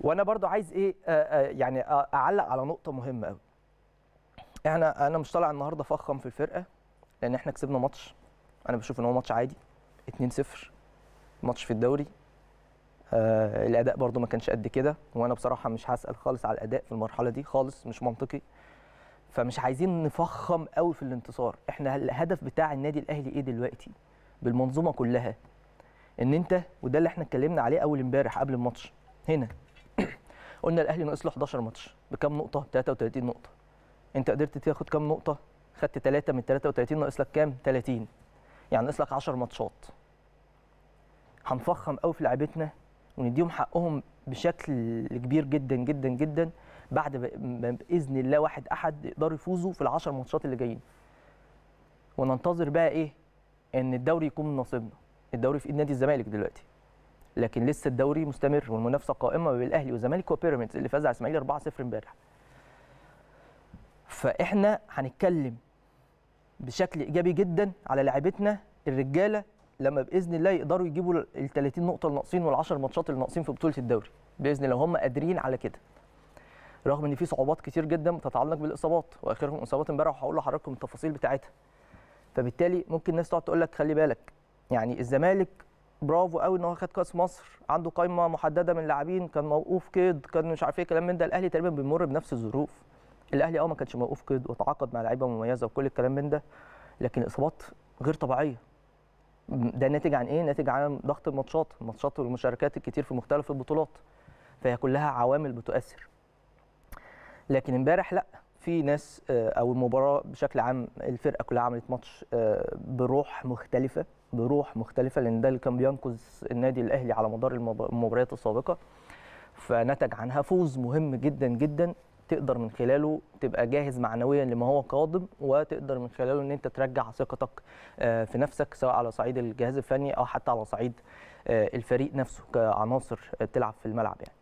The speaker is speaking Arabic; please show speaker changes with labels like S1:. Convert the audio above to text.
S1: وانا برضو عايز ايه آه، آه، يعني آه، اعلق على نقطه مهمه قوي احنا انا مش طالع النهارده فخم في الفرقه لان احنا كسبنا ماتش انا بشوف ان هو ماتش عادي 2-0 ماتش في الدوري آه الاداء برضو ما كانش قد كده وانا بصراحه مش هسال خالص على الاداء في المرحله دي خالص مش منطقي فمش عايزين نفخم قوي في الانتصار احنا الهدف بتاع النادي الاهلي ايه دلوقتي بالمنظومه كلها ان انت وده اللي احنا اتكلمنا عليه اول امبارح قبل الماتش هنا قلنا الاهلي ناقص له 11 ماتش بكام نقطه 33 نقطه انت قدرت تاخد كام نقطه خدت 3 من 33 ناقص لك كام 30 يعني ناقص لك 10 ماتشات هنفخم قوي في لعيبتنا ونديهم حقهم بشكل كبير جدا جدا جدا بعد باذن الله واحد احد يقدروا يفوزوا في ال10 ماتشات اللي جايين وننتظر بقى ايه ان الدوري يكون من نصيبنا الدوري في ايد نادي الزمالك دلوقتي لكن لسه الدوري مستمر والمنافسه قائمه بين الاهلي والزمالك وبيراميدز اللي فاز على الاسماعيلي 4-0 امبارح فاحنا هنتكلم بشكل ايجابي جدا على لاعيبتنا الرجاله لما باذن الله يقدروا يجيبوا ال 30 نقطه اللي ناقصين وال 10 ماتشات اللي ناقصين في بطوله الدوري باذن الله هم قادرين على كده رغم ان في صعوبات كتير جدا بتتعلق بالاصابات واخرهم اصابات امبارح وهقول لحضراتكم التفاصيل بتاعتها فبالتالي ممكن الناس تقعد تقول لك خلي بالك يعني الزمالك برافو قوي ان هو خد كاس مصر عنده قائمه محدده من لاعبين كان موقوف قيد كان مش عارف ايه كلام من ده الاهلي تقريبا بيمر بنفس الظروف الاهلي اه ما كانش موقوف قيد وتعاقد مع لعيبه مميزه وكل الكلام من ده لكن اصابات غير طبيعيه ده ناتج عن ايه ناتج عن ضغط الماتشات الماتشات والمشاركات الكتير في مختلف البطولات فهي كلها عوامل بتؤثر لكن امبارح لا في ناس آه، او المباراه بشكل عام الفرقه كلها عملت ماتش آه، بروح مختلفه بروح مختلفه لان ده اللي كان بينقذ النادي الاهلي على مدار المباريات السابقه فنتج عنها فوز مهم جدا جدا تقدر من خلاله تبقى جاهز معنويا لما هو قادم وتقدر من خلاله ان انت ترجع ثقتك آه، في نفسك سواء على صعيد الجهاز الفني او حتى على صعيد الفريق نفسه كعناصر تلعب في الملعب يعني